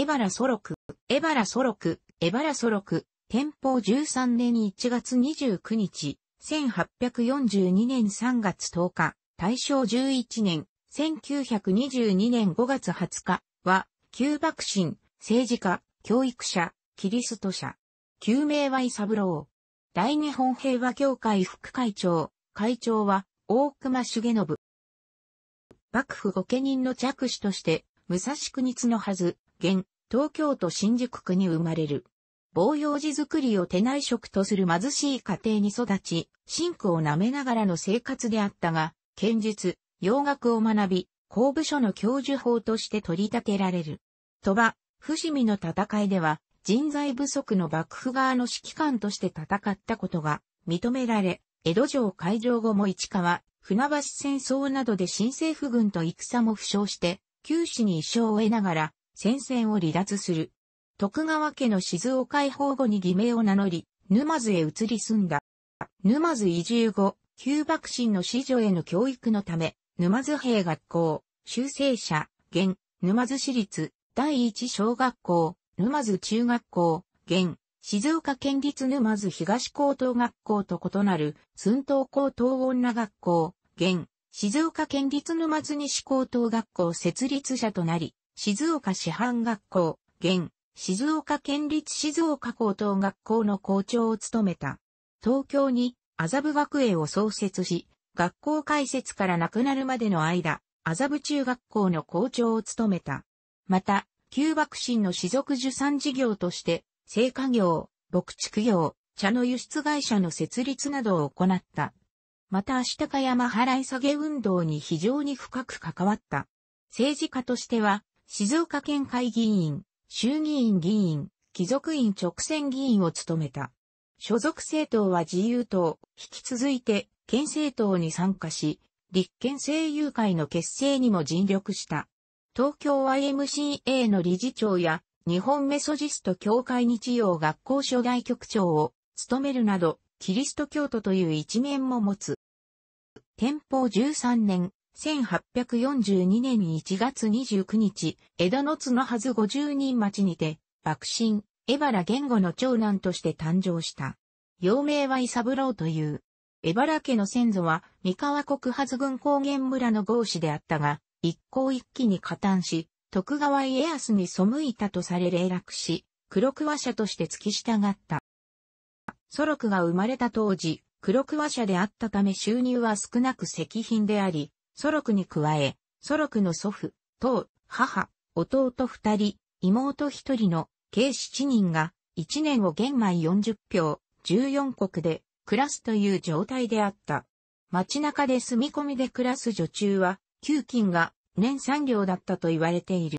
エバラソロク、エバラソロク、エバラソロク、天保13年1月29日、1842年3月10日、大正11年、1922年5月20日は、旧幕臣、政治家、教育者、キリスト者。旧名はイサブロー。大日本平和協会副会長、会長は大隈重信。幕府御家人の着手として、武蔵国津のはず、現、東京都新宿区に生まれる。防用寺作りを手内職とする貧しい家庭に育ち、シンクを舐めながらの生活であったが、剣術、洋楽を学び、公部署の教授法として取り立てられる。鳥羽、伏見の戦いでは、人材不足の幕府側の指揮官として戦ったことが認められ、江戸城開城後も市川、船橋戦争などで新政府軍と戦も負傷して、九死に一生を得ながら、戦線を離脱する。徳川家の静岡解放後に偽名を名乗り、沼津へ移り住んだ。沼津移住後、旧幕臣の子女への教育のため、沼津兵学校、修正者、現、沼津市立、第一小学校、沼津中学校、現、静岡県立沼津東高等学校と異なる、寸東高等女学校、現、静岡県立沼津西高等学校設立者となり、静岡師範学校、現、静岡県立静岡高等学校の校長を務めた。東京に麻布学園を創設し、学校開設から亡くなるまでの間、麻布中学校の校長を務めた。また、旧幕臣の士族受産事業として、生家業、牧畜業、茶の輸出会社の設立などを行った。また、足高山払い下げ運動に非常に深く関わった。政治家としては、静岡県会議員、衆議院議員、貴族院直選議員を務めた。所属政党は自由党、引き続いて、県政党に参加し、立憲政友会の結成にも尽力した。東京 YMCA の理事長や、日本メソジスト協会日曜学校初代局長を務めるなど、キリスト教徒という一面も持つ。天保13年、1842年1月29日、江戸の角はず50人町にて、幕臣、江原言語の長男として誕生した。幼名は伊三郎という。江原家の先祖は、三河国はず郡高原村の豪士であったが、一向一揆に加担し、徳川家康に背いたとされ霊落し、黒桑社として付き従った。祖禄が生まれた当時、黒桑社であったため収入は少なく石品であり、ソロクに加え、ソロクの祖父、父、母、弟二人、妹一人の計七人が一年を玄米40票、14国で暮らすという状態であった。街中で住み込みで暮らす女中は、給金が年産両だったと言われている。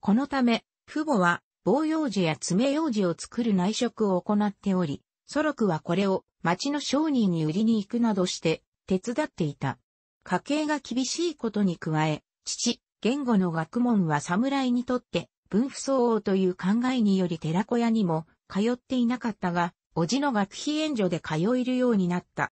このため、父母は、防用紙や爪用紙を作る内職を行っており、ソロクはこれを町の商人に売りに行くなどして手伝っていた。家計が厳しいことに加え、父、言語の学問は侍にとって、分不相応という考えにより寺子屋にも通っていなかったが、叔父の学費援助で通えるようになった。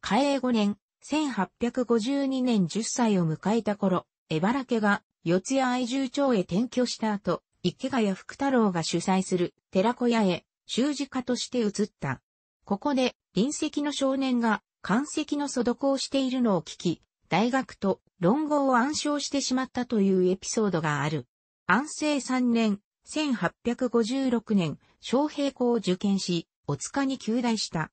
嘉永5年、1852年10歳を迎えた頃、江原家が四谷愛住町へ転居した後、池谷福太郎が主催する寺子屋へ修字家として移った。ここで、隣席の少年が漢石の素読をしているのを聞き、大学と論語を暗唱してしまったというエピソードがある。安政3年、1856年、昌平校を受験し、お塚に休大した。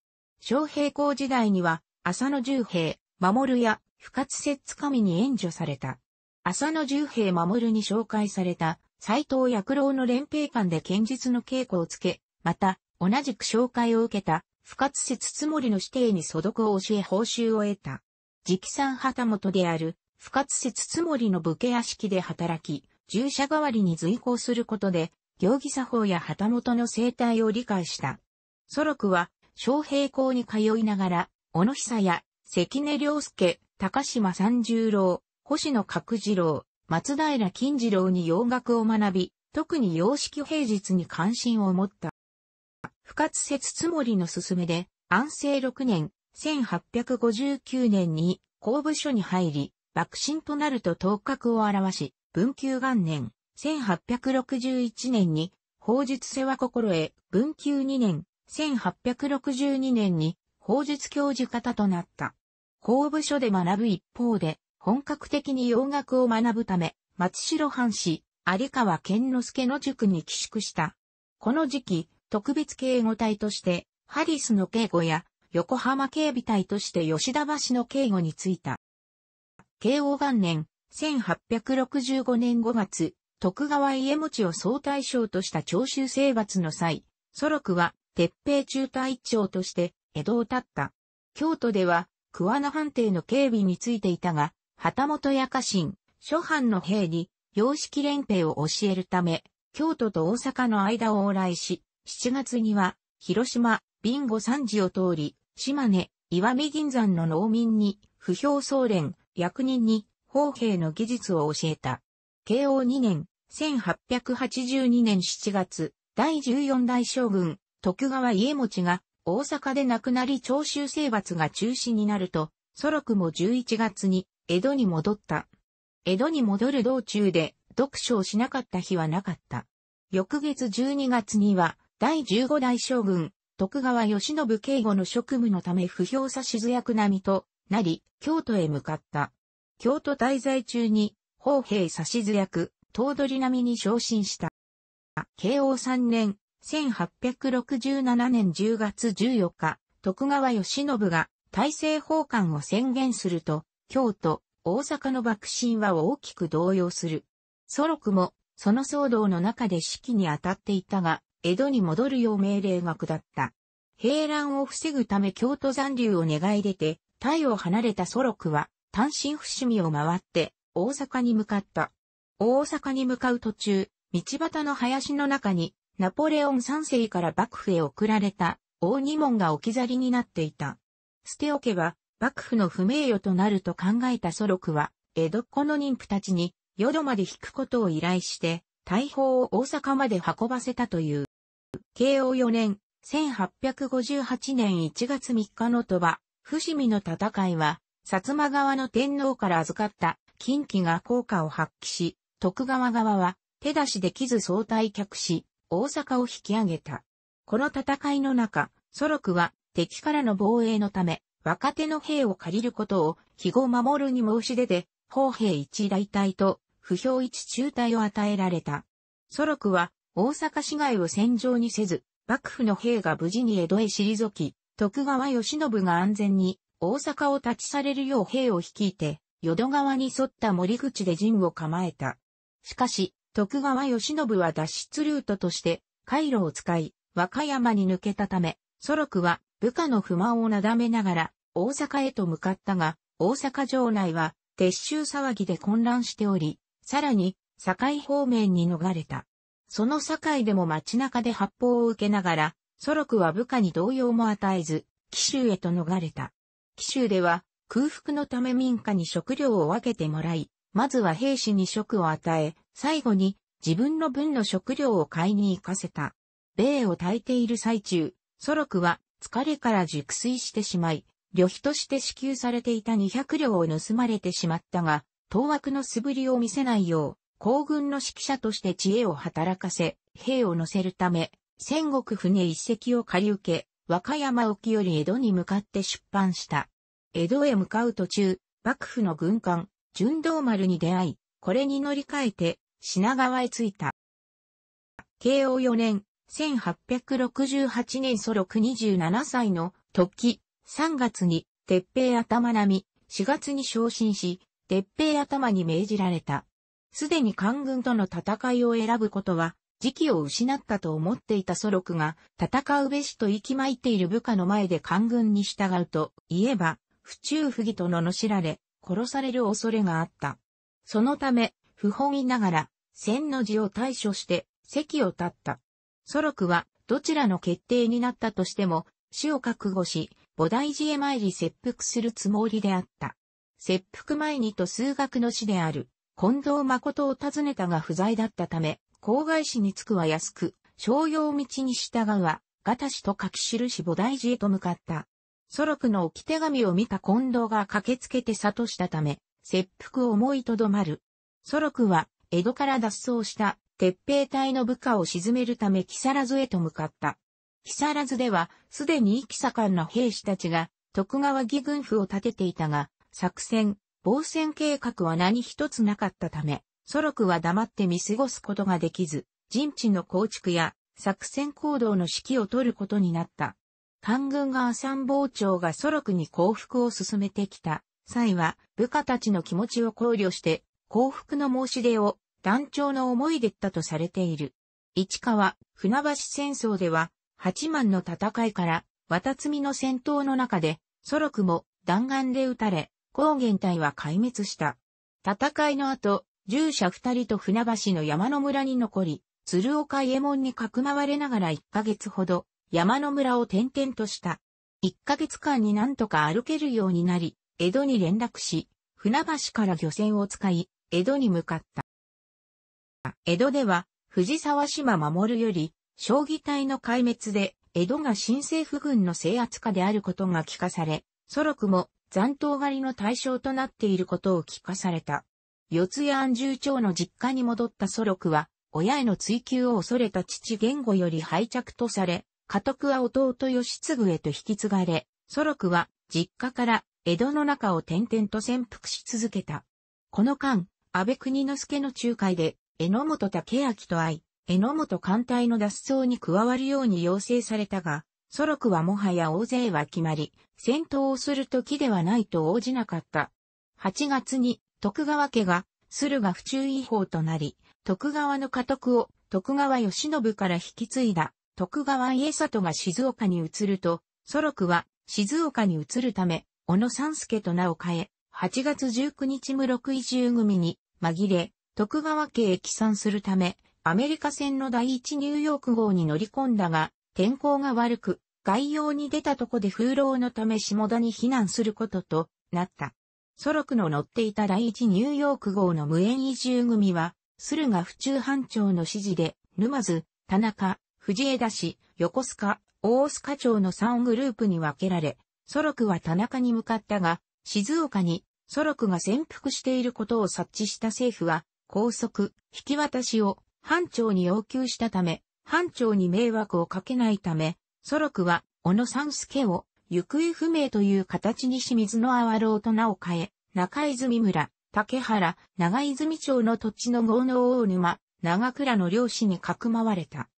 昌平校時代には、浅野十兵、守や、深津節神に援助された。浅野十兵守に紹介された、斎藤薬郎の連兵官で剣術の稽古をつけ、また、同じく紹介を受けた、不活説つつもりの指定に素読を教え報酬を得た。直参旗本である、不活説つつもりの武家屋敷で働き、従者代わりに随行することで、行儀作法や旗本の生態を理解した。祖録は、昌平校に通いながら、小野久や、関根良介、高島三十郎、星野角次郎、松平金次郎に洋楽を学び、特に洋式平日に関心を持った。不活節つもりの勧めで、安政6年、1859年に公部署に入り、幕臣となると頭角を表し、文久元年、1861年に、法術世話心得、文久2年、1862年に、法術教授方となった。公部署で学ぶ一方で、本格的に洋楽を学ぶため、松代藩士、有川健之助の塾に寄宿した。この時期、特別警護隊として、ハリスの警護や、横浜警備隊として吉田橋の警護に就いた。慶応元年、1865年5月、徳川家持を総大将とした長州征伐の際、祖クは、鉄平中隊長として、江戸を立った。京都では、桑名藩邸の警備についていたが、旗本や家臣、諸藩の兵に、様式連兵を教えるため、京都と大阪の間を往来し、7月には、広島、ビンゴ三次を通り、島根、岩見銀山の農民に、不評総連、役人に、砲兵の技術を教えた。慶応2年、1882年7月、第14代将軍、徳川家持が、大阪で亡くなり長州征伐が中止になると、祖禄も11月に、江戸に戻った。江戸に戻る道中で、読書をしなかった日はなかった。翌月12月には、第15代将軍、徳川慶喜警護の職務のため不評差し役並みとなり、京都へ向かった。京都滞在中に、砲兵差し役、頭取並みに昇進した。慶応3年、1867年10月14日、徳川慶喜が大政奉還を宣言すると、京都、大阪の幕臣は大きく動揺する。祖禄も、その騒動の中で指揮に当たっていたが、江戸に戻るよう命令が下った。平乱を防ぐため京都残留を願い出て、タイを離れた祖禄は、単身伏見を回って、大阪に向かった。大阪に向かう途中、道端の林の中に、ナポレオン三世から幕府へ送られた、大二門が置き去りになっていた。捨ておけば、幕府の不名誉となると考えた祖禄は、江戸っ子の妊婦たちに、淀まで引くことを依頼して、大砲を大阪まで運ばせたという。慶応4年、1858年1月3日の鳥羽、伏見の戦いは、薩摩側の天皇から預かった近畿が効果を発揮し、徳川側は手出しできず総退却し、大阪を引き上げた。この戦いの中、ソロクは敵からの防衛のため、若手の兵を借りることを、肥後守るに申し出て、砲兵一大隊と、不評一中隊を与えられた。ソロクは、大阪市街を戦場にせず、幕府の兵が無事に江戸へ退き、徳川慶喜が安全に大阪を立ち去れるよう兵を率いて、淀川に沿った森口で陣を構えた。しかし、徳川慶喜は脱出ルートとして、回路を使い、和歌山に抜けたため、祖クは部下の不満をなだめながら、大阪へと向かったが、大阪城内は撤収騒ぎで混乱しており、さらに、堺方面に逃れた。その境でも街中で発砲を受けながら、ソロクは部下に動揺も与えず、奇襲へと逃れた。奇襲では、空腹のため民家に食料を分けてもらい、まずは兵士に食を与え、最後に自分の分の食料を買いに行かせた。米を炊いている最中、ソロクは疲れから熟睡してしまい、旅費として支給されていた200両を盗まれてしまったが、当枠の素振りを見せないよう、行軍の指揮者として知恵を働かせ、兵を乗せるため、戦国船一隻を借り受け、和歌山沖より江戸に向かって出版した。江戸へ向かう途中、幕府の軍艦、純道丸に出会い、これに乗り換えて、品川へ着いた。慶応4年、1868年祖禄27歳の時、3月に、鉄平頭並み、4月に昇進し、鉄平頭に命じられた。すでに官軍との戦いを選ぶことは、時期を失ったと思っていた祖クが、戦うべしと息巻いている部下の前で官軍に従うと言えば、不中不義と罵られ、殺される恐れがあった。そのため、不本意ながら、千の字を対処して、席を立った。祖クは、どちらの決定になったとしても、死を覚悟し、菩提寺へ参り切腹するつもりであった。切腹前にと数学の死である。近藤誠を訪ねたが不在だったため、郊外市に着くは安く、商用道に従うは、ガタシと書き記し菩提寺へと向かった。祖クの置き手紙を見た近藤が駆けつけて悟したため、切腹を思いとどまる。祖クは、江戸から脱走した鉄兵隊の部下を沈めるため木更津へと向かった。木更津では、すでに息盛んな兵士たちが、徳川義軍府を建てていたが、作戦、防戦計画は何一つなかったため、ソロクは黙って見過ごすことができず、陣地の構築や作戦行動の指揮を取ることになった。官軍が参謀長がソロクに降伏を進めてきた際は、部下たちの気持ちを考慮して、降伏の申し出を団長の思い出ったとされている。市川、船橋戦争では、八幡の戦いから、渡積の戦闘の中で、ソロクも弾丸で撃たれ、高原隊は壊滅した。戦いの後、従者二人と船橋の山の村に残り、鶴岡右衛門にかくまわれながら一ヶ月ほど、山の村を転々とした。一ヶ月間になんとか歩けるようになり、江戸に連絡し、船橋から漁船を使い、江戸に向かった。江戸では、藤沢島守より、将棋隊の壊滅で、江戸が新政府軍の制圧下であることが聞かされ、ろくも残党狩りの対象となっていることを聞かされた。四谷安住町の実家に戻った祖禄は、親への追及を恐れた父言語より廃着とされ、家督は弟義継へと引き継がれ、祖禄は実家から江戸の中を転々と潜伏し続けた。この間、安倍国之助の仲介で、榎本武明と会い、榎本艦隊の脱走に加わるように要請されたが、ソロクはもはや大勢は決まり、戦闘をする時ではないと応じなかった。8月に徳川家が駿河府中意法となり、徳川の家督を徳川義信から引き継いだ徳川家里が静岡に移ると、ソロクは静岡に移るため、小野三助と名を変え、8月19日無六移住組に紛れ、徳川家へ帰参するため、アメリカ戦の第一ニューヨーク号に乗り込んだが、天候が悪く、概要に出たとこで風浪のため下田に避難することとなった。ソロクの乗っていた第一ニューヨーク号の無縁移住組は、駿河府中班長の指示で、沼津、田中、藤枝市、横須賀、大須賀町の3グループに分けられ、ソロクは田中に向かったが、静岡にソロクが潜伏していることを察知した政府は、拘束、引き渡しを班長に要求したため、班長に迷惑をかけないため、ソロクは、小野三助を、行方不明という形に清水のわろうと名を変え、中泉村、竹原、長泉町の土地の豪農大沼、長倉の漁師にかくまわれた。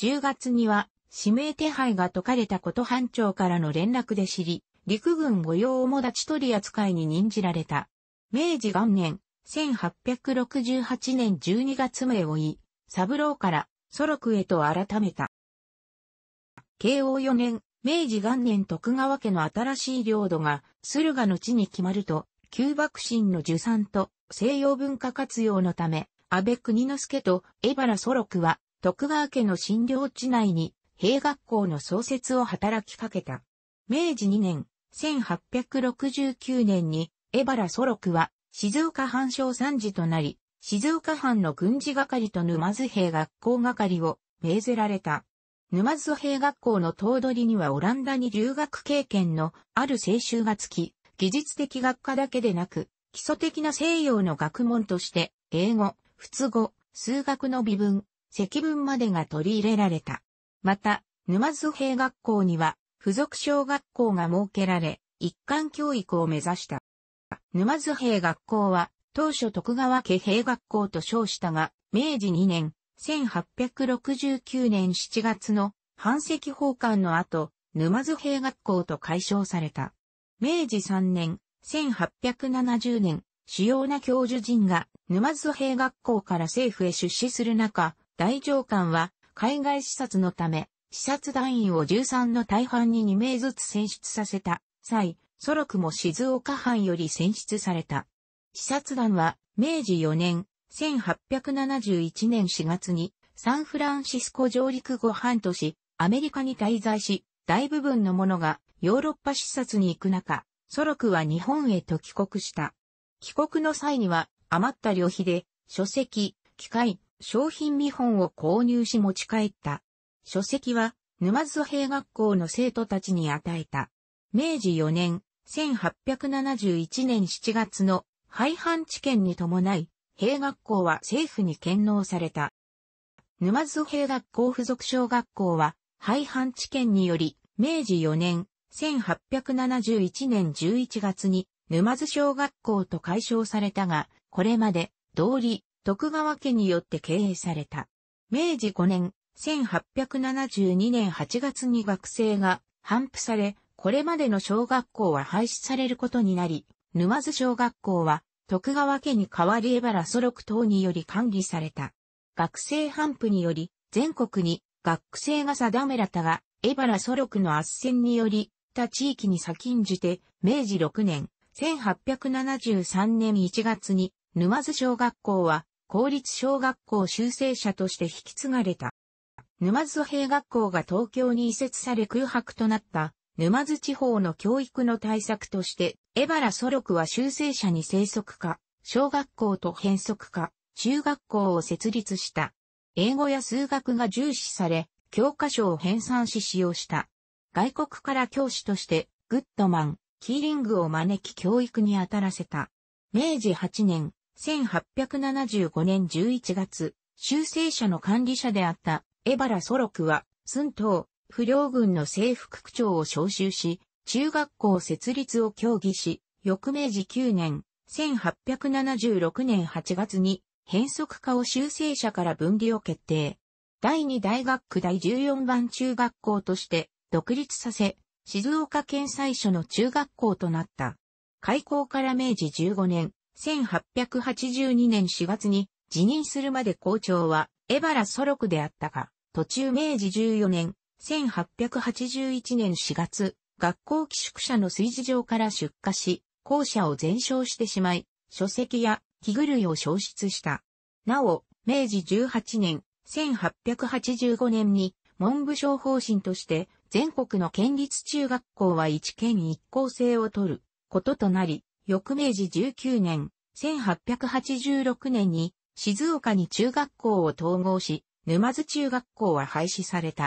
10月には、指名手配が解かれたこと班長からの連絡で知り、陸軍御用おもち取り扱いに任じられた。明治元年、1868年12月目を言い、三郎から、祖録へと改めた。慶応4年、明治元年徳川家の新しい領土が駿河の地に決まると、旧幕臣の受産と西洋文化活用のため、安倍国之助と江原祖六は徳川家の新領地内に兵学校の創設を働きかけた。明治2年、1869年に江原祖六は静岡藩省参事となり、静岡藩の軍事係と沼津兵学校係を命ぜられた。沼津兵学校の頭取にはオランダに留学経験のある青春がつき、技術的学科だけでなく、基礎的な西洋の学問として、英語、仏語、数学の微分、積分までが取り入れられた。また、沼津兵学校には、付属小学校が設けられ、一貫教育を目指した。沼津兵学校は、当初徳川家兵学校と称したが、明治2年、1869年7月の反石奉還の後、沼津兵学校と解消された。明治3年、1870年、主要な教授陣が沼津兵学校から政府へ出資する中、大上官は海外視察のため、視察団員を13の大半に2名ずつ選出させた際、祖録も静岡藩より選出された。視察団は明治4年、1871年4月にサンフランシスコ上陸後半年、アメリカに滞在し、大部分のものがヨーロッパ視察に行く中、ソロクは日本へと帰国した。帰国の際には余った旅費で書籍、機械、商品見本を購入し持ち帰った。書籍は沼津兵学校の生徒たちに与えた。明治4年、1871年7月の廃藩置県に伴い、兵学校は政府に献納された。沼津兵学校附属小学校は、廃藩置県により、明治4年、1871年11月に、沼津小学校と解消されたが、これまで、道理、徳川家によって経営された。明治5年、1872年8月に学生が反布され、これまでの小学校は廃止されることになり、沼津小学校は徳川家に代わり江原祖禄等により管理された。学生反布により、全国に学生が定めらったが、江原祖禄の圧戦により、他地域に先んじて、明治6年、1873年1月に、沼津小学校は、公立小学校修正者として引き継がれた。沼津兵学校が東京に移設され空白となった沼津地方の教育の対策として、エバラソロクは修正者に生息化、小学校と変則化、中学校を設立した。英語や数学が重視され、教科書を編纂し使用した。外国から教師として、グッドマン、キーリングを招き教育に当たらせた。明治8年、1875年11月、修正者の管理者であった、エバラ・ソロクは、寸東、不良軍の制服区長を招集し、中学校設立を協議し、翌明治9年、1876年8月に、変則化を修正者から分離を決定。第2大学区第14番中学校として独立させ、静岡県最初の中学校となった。開校から明治15年、1882年4月に辞任するまで校長は、江原ソロクであったが、途中明治14年、1881年4月、学校寄宿舎の炊事場から出火し、校舎を全焼してしまい、書籍や器具類いを消失した。なお、明治18年、1885年に文部省方針として全国の県立中学校は一県一校制を取ることとなり、翌明治19年、1886年に静岡に中学校を統合し、沼津中学校は廃止された。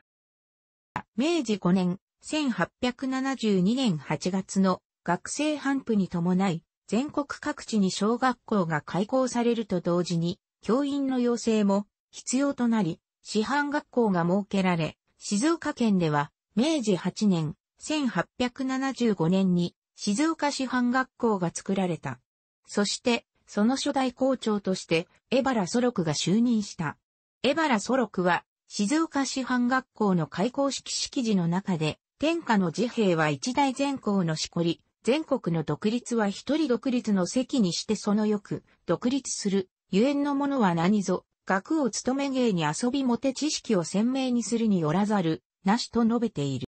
明治5年、1872年8月の学生反布に伴い、全国各地に小学校が開校されると同時に、教員の要請も必要となり、師範学校が設けられ、静岡県では、明治8年、1875年に、静岡師範学校が作られた。そして、その初代校長として、江原祖クが就任した。江原祖クは、静岡師範学校の開校式式辞の中で、天下の自兵は一大全校のしこり、全国の独立は一人独立の席にしてそのよく、独立する、ゆえんのものは何ぞ、学を務め芸に遊びもて知識を鮮明にするによらざる、なしと述べている。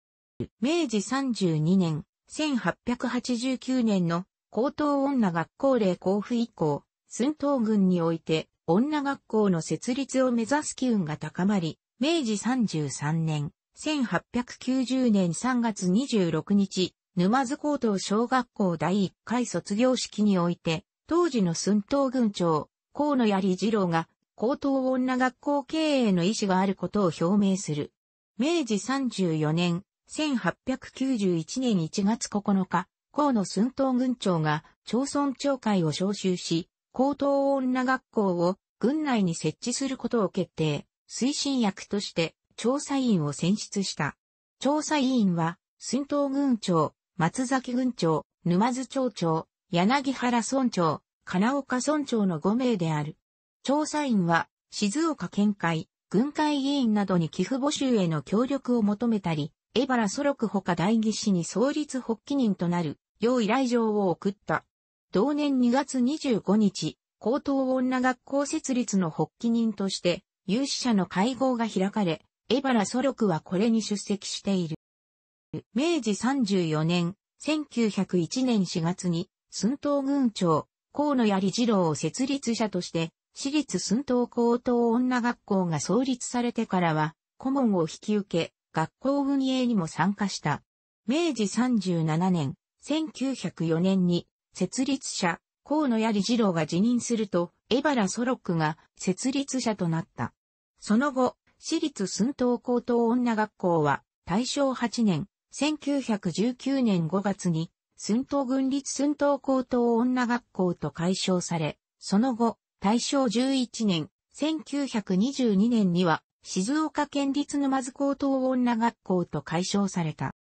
明治32年、1889年の高等女学校令交付以降、寸東軍において女学校の設立を目指す機運が高まり、明治33年、1890年3月26日、沼津高等小学校第1回卒業式において、当時の寸東郡長、河野槍二郎が、高等女学校経営の意思があることを表明する。明治34年、1891年1月9日、河野寸東郡長が町村長会を招集し、高等女学校を郡内に設置することを決定。推進役として調査員を選出した。調査委員は、寸東郡長、松崎郡長、沼津町長、柳原村長、金岡村長の5名である。調査員は、静岡県会、軍会議員などに寄付募集への協力を求めたり、江原ソロクか代議士に創立発起人となる、用依頼状を送った。同年2月25日、高等女学校設立の発起人として、有志者の会合が開かれ、江原祖禄はこれに出席している。明治34年、1901年4月に、寸東軍長、河野槍二郎を設立者として、私立寸東高等女学校が創立されてからは、顧問を引き受け、学校運営にも参加した。明治37年、1904年に、設立者、河野槍二郎が辞任すると、江原ソロックが設立者となった。その後、私立寸東高等女学校は、大正8年、1919年5月に、寸東軍立寸東高等女学校と解消され、その後、大正11年、1922年には、静岡県立沼津高等女学校と解消された。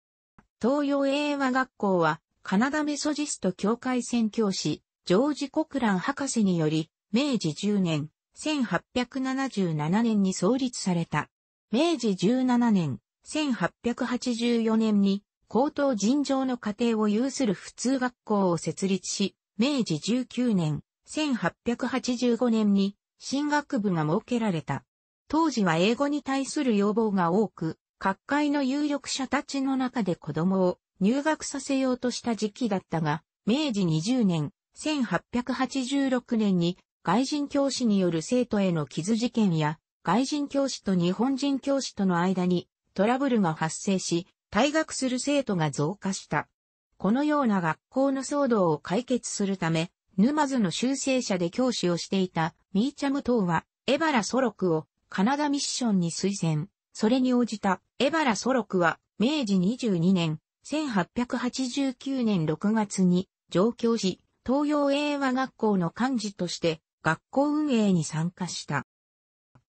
東洋英和学校は、カナダメソジスト協会宣教師、ジョージ・コクラン博士により、明治10年、1877年に創立された。明治17年、1884年に、高等尋常の家庭を有する普通学校を設立し、明治19年、1885年に、進学部が設けられた。当時は英語に対する要望が多く、各界の有力者たちの中で子供を入学させようとした時期だったが、明治20年、1886年に外人教師による生徒への傷事件や、外人教師と日本人教師との間にトラブルが発生し、退学する生徒が増加した。このような学校の騒動を解決するため、沼津の修正者で教師をしていたミーチャム等は、エバラ・ソロクをカナダミッションに推薦。それに応じたエバラ・ソロクは、明治22年、1889年6月に上京し、東洋英和学校の幹事として学校運営に参加した。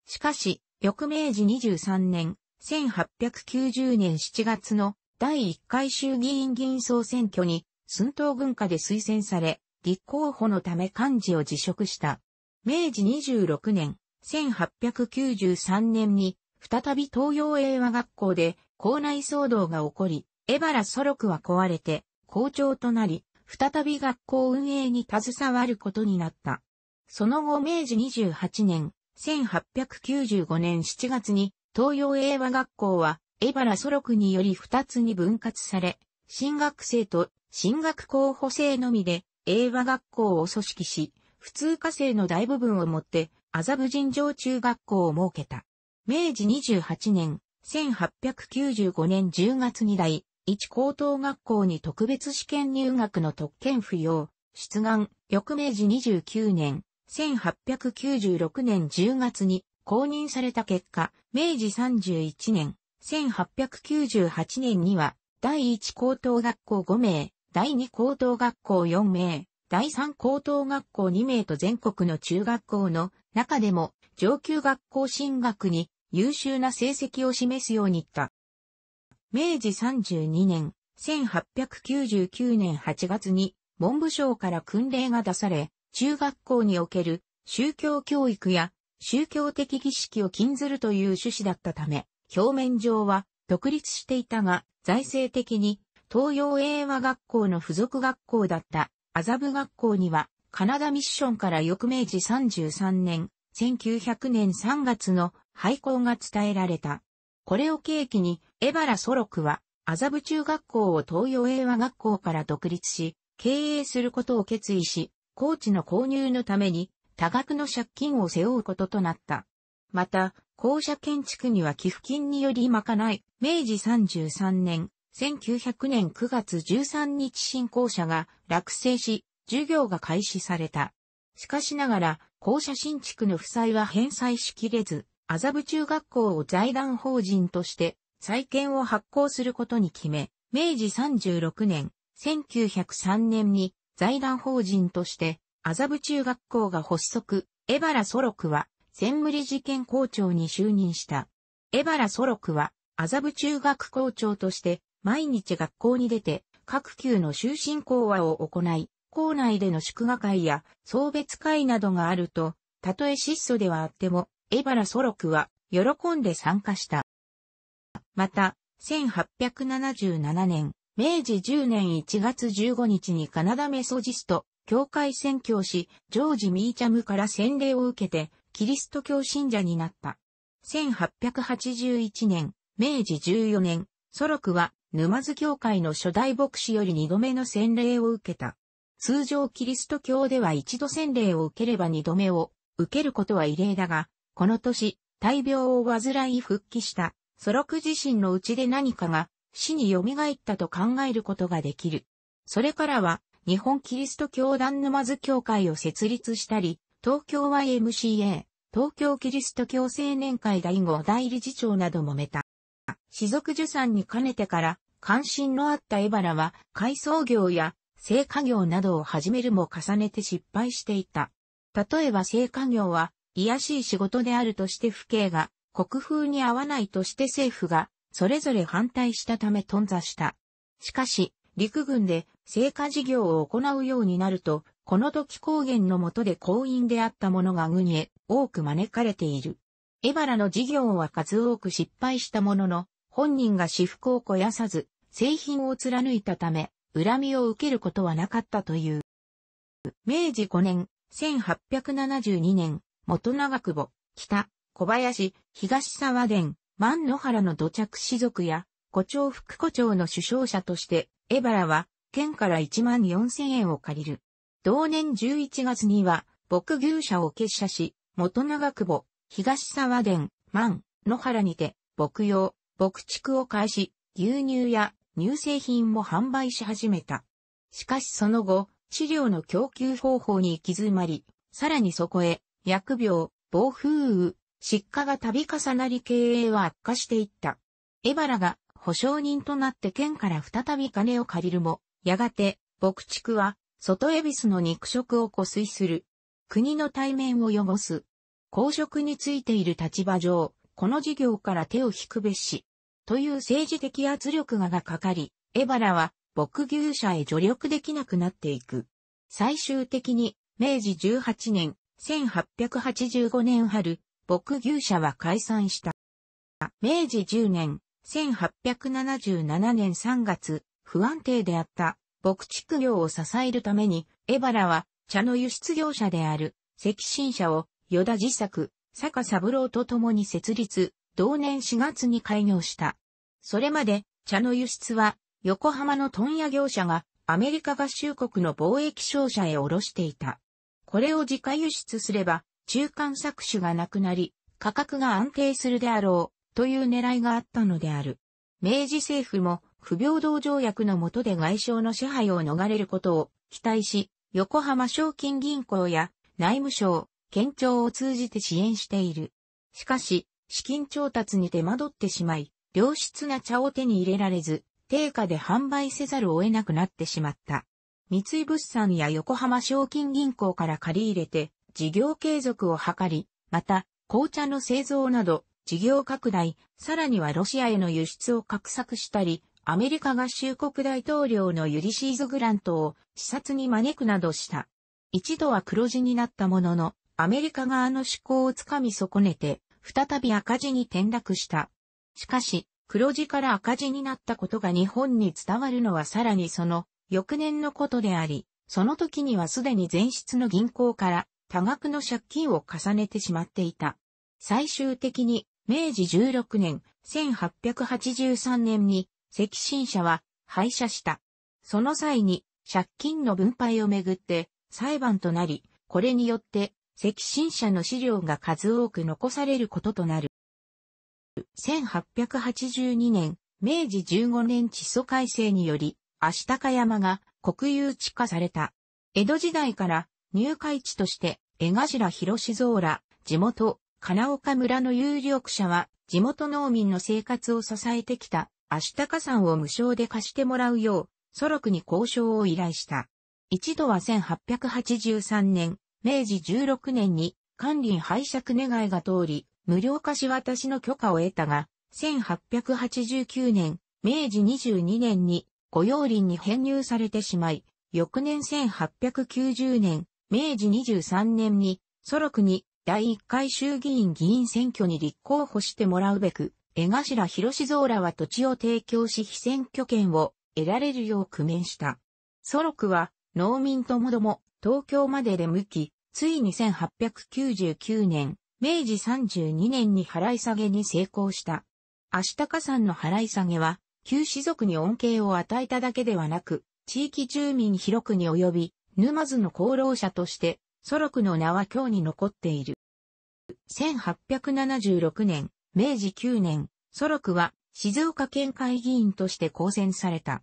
しかし、翌明治23年、1890年7月の第1回衆議院議員総選挙に、寸東文化で推薦され、立候補のため幹事を辞職した。明治26年、1893年に、再び東洋英和学校で校内騒動が起こり、エバラソロクは壊れて校長となり、再び学校運営に携わることになった。その後明治28年、1895年7月に東洋英和学校は江原祖録により2つに分割され、進学生と進学候補生のみで英和学校を組織し、普通科生の大部分をもって麻布神城中学校を設けた。明治28年、1895年10月に大一高等学校に特別試験入学の特権不要、出願、翌明治29年、1896年10月に公認された結果、明治31年、1898年には、第一高等学校5名、第二高等学校4名、第三高等学校2名と全国の中学校の中でも上級学校進学に優秀な成績を示すように言った明治32年、1899年8月に文部省から訓令が出され、中学校における宗教教育や宗教的儀式を禁ずるという趣旨だったため、表面上は独立していたが、財政的に東洋英和学校の付属学校だった麻布学校には、カナダミッションから翌明治33年、1900年3月の廃校が伝えられた。これを契機にエバラ・ソロクは、麻布中学校を東洋英和学校から独立し、経営することを決意し、コーチの購入のために、多額の借金を背負うこととなった。また、校舎建築には寄付金により賄い、明治33年、1900年9月13日新校舎が落成し、授業が開始された。しかしながら、校舎新築の負債は返済しきれず、麻布中学校を財団法人として債券を発行することに決め、明治36年、1903年に財団法人として麻布中学校が発足、江原ソロクは専務理事件校長に就任した。江原ソロクは麻布中学校長として毎日学校に出て各級の終身講話を行い、校内での祝賀会や送別会などがあると、たとえ質素ではあっても、江原ソロクは喜んで参加した。また、1877年、明治10年1月15日にカナダメソジスト、教会宣教師、ジョージ・ミーチャムから洗礼を受けて、キリスト教信者になった。1881年、明治14年、ソロクは、沼津教会の初代牧師より二度目の洗礼を受けた。通常キリスト教では一度洗礼を受ければ二度目を受けることは異例だが、この年、大病を患い復帰したソロク自身のうちで何かが死に蘇ったと考えることができる。それからは、日本キリスト教団沼津教会を設立したり、東京 YMCA、東京キリスト教青年会第5代理事長などもめた。士族受産に兼ねてから関心のあったエバラは改装業や製菓業などを始めるも重ねて失敗していた。例えば製菓業は癒しい仕事であるとして父兄が国風に合わないとして政府が、それぞれ反対したため頓挫した。しかし、陸軍で成果事業を行うようになると、この時高原の下で行員であった者が軍へ多く招かれている。エバラの事業は数多く失敗したものの、本人が私服を肥やさず、製品を貫いたため、恨みを受けることはなかったという。明治5年、1872年、元長久保、北、小林、東沢殿、万野原の土着士族や、古町副古町の首相者として、江原は、県から1万4千円を借りる。同年11月には、牧牛舎を結社し、元長久保、東沢殿、万、野原にて、牧用、牧畜を開始、牛乳や乳製品も販売し始めた。しかしその後、飼料の供給方法に行き詰まり、さらにそこへ、薬病、暴風雨、失火が度重なり経営は悪化していった。エバラが保証人となって県から再び金を借りるも、やがて、牧畜は、外恵比寿の肉食を湖水する。国の対面を汚す。公職についている立場上、この事業から手を引くべし。という政治的圧力ががかかり、エバラは、牧牛者へ助力できなくなっていく。最終的に、明治18年、1885年春、牧牛社は解散した。明治10年、1877年3月、不安定であった牧畜業を支えるために、エバラは茶の輸出業者である赤新社を与田自作、坂三郎と共に設立、同年4月に開業した。それまで茶の輸出は横浜の問屋業者がアメリカ合衆国の貿易商社へ卸していた。これを自家輸出すれば中間搾取がなくなり、価格が安定するであろう、という狙いがあったのである。明治政府も不平等条約の下で外商の支配を逃れることを期待し、横浜賞金銀行や内務省、県庁を通じて支援している。しかし、資金調達に手間取ってしまい、良質な茶を手に入れられず、定価で販売せざるを得なくなってしまった。三井物産や横浜賞金銀行から借り入れて、事業継続を図り、また、紅茶の製造など、事業拡大、さらにはロシアへの輸出を画策したり、アメリカ合衆国大統領のユリシーズ・グラントを視察に招くなどした。一度は黒字になったものの、アメリカ側の思考をつかみ損ねて、再び赤字に転落した。しかし、黒字から赤字になったことが日本に伝わるのはさらにその翌年のことであり、その時にはすでに前室の銀行から多額の借金を重ねてしまっていた。最終的に、明治16年、1883年に、赤新社は廃車した。その際に、借金の分配をめぐって裁判となり、これによって赤新社の資料が数多く残されることとなる。1882年、明治15年地租改正により、足高山が国有地化された。江戸時代から入会地として、江頭広志蔵ら、地元、金岡村の有力者は、地元農民の生活を支えてきた、足高山を無償で貸してもらうよう、祖録に交渉を依頼した。一度は1883年、明治16年に、管理拝借願いが通り、無料貸し渡しの許可を得たが、1889年、明治22年に、御用林に編入されてしまい、翌年1890年、明治23年に、ソロクに第1回衆議院議員選挙に立候補してもらうべく、江頭博志蔵らは土地を提供し非選挙権を得られるよう工面した。ソロクは農民ともども東京まで出向き、ついに1899年、明治32年に払い下げに成功した。足高山の払い下げは、旧士族に恩恵を与えただけではなく、地域住民広くに及び、沼津の功労者として、祖禄の名は今日に残っている。1876年、明治9年、祖禄は静岡県会議員として公選された。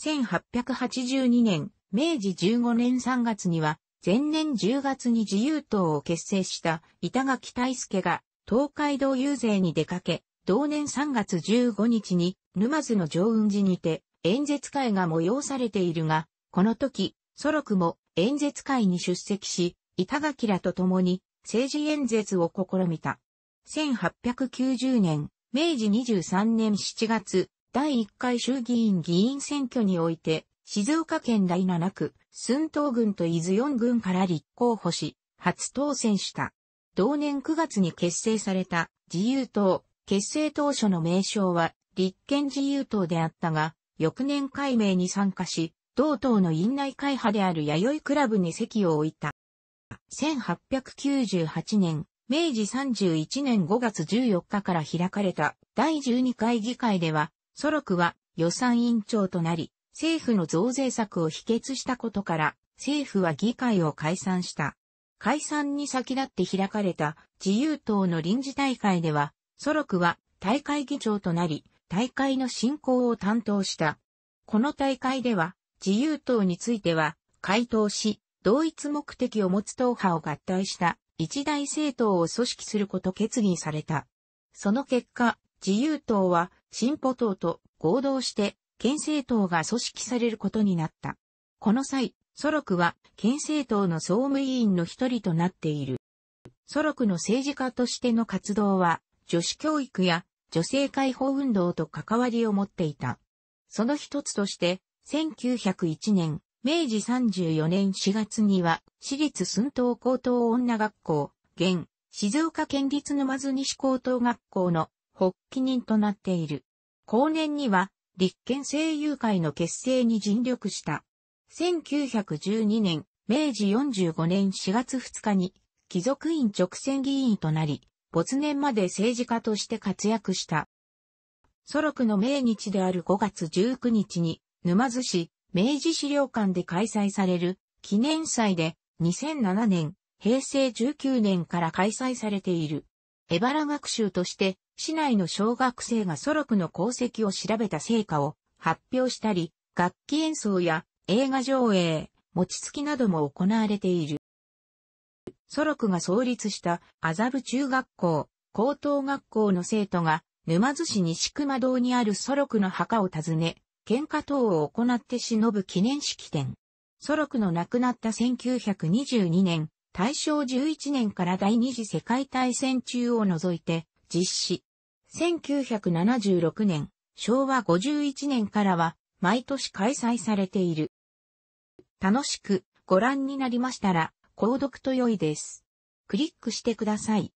1882年、明治15年3月には、前年10月に自由党を結成した板垣大輔が東海道遊説に出かけ、同年3月15日に沼津の上雲寺にて演説会が催されているが、この時、ソロクも演説会に出席し、板垣らと共に政治演説を試みた。1890年、明治23年7月、第1回衆議院議員選挙において、静岡県第7区、寸東郡と伊豆4郡から立候補し、初当選した。同年9月に結成された自由党、結成当初の名称は立憲自由党であったが、翌年改名に参加し、同党の院内会派である弥生クラブに席を置いた。1898年、明治31年5月14日から開かれた第12回議会では、ソロクは予算委員長となり、政府の増税策を否決したことから、政府は議会を解散した。解散に先立って開かれた自由党の臨時大会では、ソロクは大会議長となり、大会の進行を担当した。この大会では、自由党については、回答し、同一目的を持つ党派を合体した一大政党を組織すること決議された。その結果、自由党は進歩党と合同して県政党が組織されることになった。この際、ソロクは県政党の総務委員の一人となっている。ソロクの政治家としての活動は、女子教育や女性解放運動と関わりを持っていた。その一つとして、1901年、明治34年4月には、私立寸東高等女学校、現、静岡県立沼津西高等学校の発起人となっている。後年には、立憲声優会の結成に尽力した。1912年、明治45年4月2日に、貴族院直選議員となり、没年まで政治家として活躍した。ロクの命日である5月19日に、沼津市、明治資料館で開催される記念祭で2007年、平成19年から開催されている。エバラ学習として市内の小学生がソロクの功績を調べた成果を発表したり、楽器演奏や映画上映、餅つきなども行われている。ソロクが創立した麻布中学校、高等学校の生徒が沼津市西熊堂にあるソロクの墓を訪ね、喧嘩等を行って忍ぶ記念式典。ソロクの亡くなった1922年、大正11年から第二次世界大戦中を除いて実施。1976年、昭和51年からは毎年開催されている。楽しくご覧になりましたら、購読と良いです。クリックしてください。